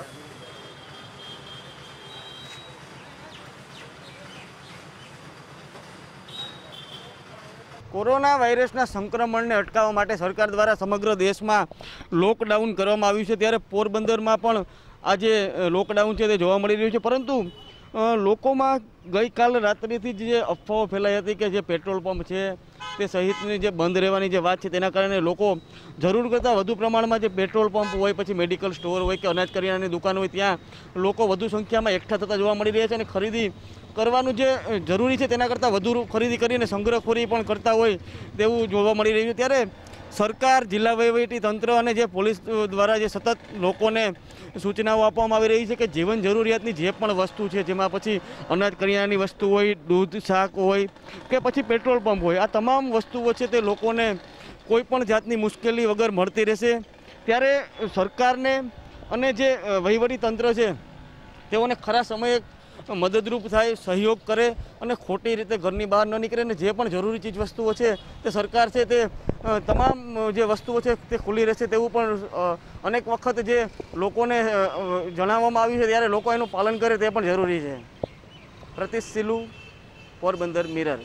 હતા કોરોના વાયરસના સંક્રમણને અટકાવવા માટે સરકાર દ્વારા સમગ્ર દેશમાં લોકડાઉન કરવામાં આવ્યું છે ત્યારે પોરબંદરમાં પણ આજે લોકડાઉન છે તે જોવા મળી રહ્યું છે પરંતુ લોકોમાં ગઈકાલ રાત્રિથી જે અફવાઓ ફેલાઈ હતી કે જે પેટ્રોલ પંપ છે તે સહિતની જે બંધ રહેવાની જે વાત છે તેના કારણે લોકો જરૂર કરતાં વધુ પ્રમાણમાં જે પેટ્રોલ પંપ હોય પછી મેડિકલ સ્ટોર હોય કે અનાજ કરિયાણાની દુકાન હોય ત્યાં લોકો વધુ સંખ્યામાં એકઠા થતા જોવા મળી રહ્યા છે અને ખરીદી કરવાનું જે જરૂરી છે તેના કરતાં વધુ ખરીદી કરીને સંગ્રહખોરી પણ કરતા હોય તેવું જોવા મળી રહ્યું ત્યારે સરકાર જિલ્લા વહીવટી તંત્ર અને જે પોલીસ દ્વારા જે સતત લોકોને સૂચનાઓ આપવામાં આવી રહી છે કે જીવન જરૂરિયાતની જે પણ વસ્તુ છે જેમાં પછી અનાજ કરિયાણાની વસ્તુ હોય દૂધ શાક હોય કે પછી પેટ્રોલ પંપ હોય આ તમામ વસ્તુઓ છે તે લોકોને કોઈપણ જાતની મુશ્કેલી વગર મળતી રહેશે ત્યારે સરકારને અને જે વહીવટી તંત્ર છે તેઓને ખરા સમયે મદદરૂપ થાય સહયોગ કરે અને ખોટી રીતે ઘરની બહાર ન નીકળે અને જે પણ જરૂરી ચીજ વસ્તુઓ છે તે સરકાર છે તે તમામ જે વસ્તુઓ છે તે ખુલ્લી રહેશે તેવું પણ અનેક વખત જે લોકોને જણાવવામાં આવ્યું છે ત્યારે લોકો એનું પાલન કરે તે પણ જરૂરી છે પ્રતિશ પોરબંદર મિરર